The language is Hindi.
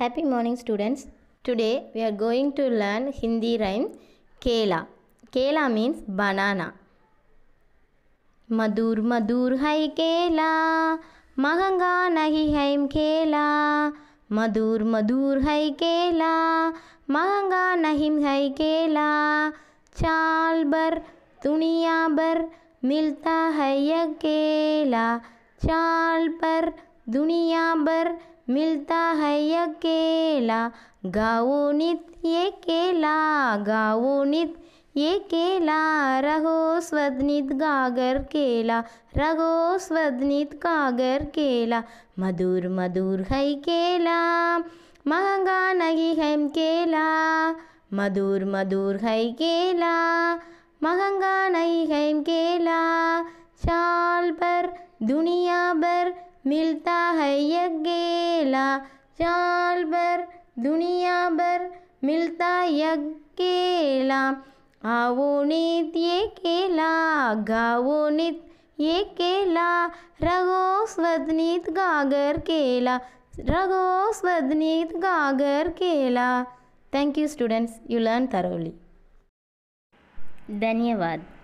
Happy morning students. Today we are going to learn Hindi rhyme Kela. Kela means banana. Madhur Madhur hai kela mahanga nahi hai kela Madhur Madhur hai kela mahanga nahi hai kela chal bar duniya bar milta hai ye kela chal bar duniya bar मिलता है अकेला गाओ नित ये केला गाओ नित ये केला रहो स्वदनित गागर केला रहो स्वदनित गागर केला मधुर मधुर है केला महंगा नहीं है केला मधुर मधुर है केला महंगा नहीं है केला चाल पर दुनिया भर मिलता है यज्ञेला चाल भर दुनिया भर मिलता यज्ञेला नित ये केला गाओ ये केला रघो स्वदनीत गागर केला रघो स्वदनीत गागर केला thank you students you learn thoroughly धन्यवाद